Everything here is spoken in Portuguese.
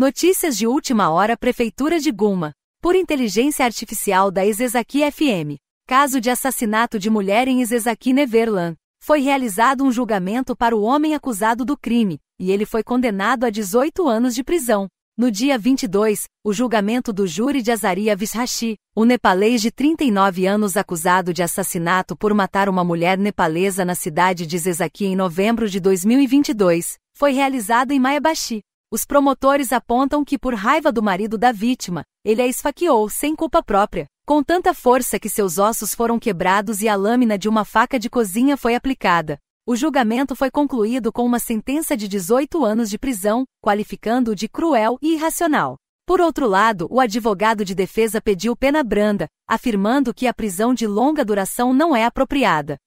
Notícias de última hora Prefeitura de Guma. Por inteligência artificial da Izezaki FM. Caso de assassinato de mulher em Izezaki Neverland. Foi realizado um julgamento para o homem acusado do crime, e ele foi condenado a 18 anos de prisão. No dia 22, o julgamento do júri de Azaria Vishashi, o nepalês de 39 anos acusado de assassinato por matar uma mulher nepalesa na cidade de Zezaki em novembro de 2022, foi realizado em Maebashi. Os promotores apontam que, por raiva do marido da vítima, ele a esfaqueou sem culpa própria, com tanta força que seus ossos foram quebrados e a lâmina de uma faca de cozinha foi aplicada. O julgamento foi concluído com uma sentença de 18 anos de prisão, qualificando-o de cruel e irracional. Por outro lado, o advogado de defesa pediu pena branda, afirmando que a prisão de longa duração não é apropriada.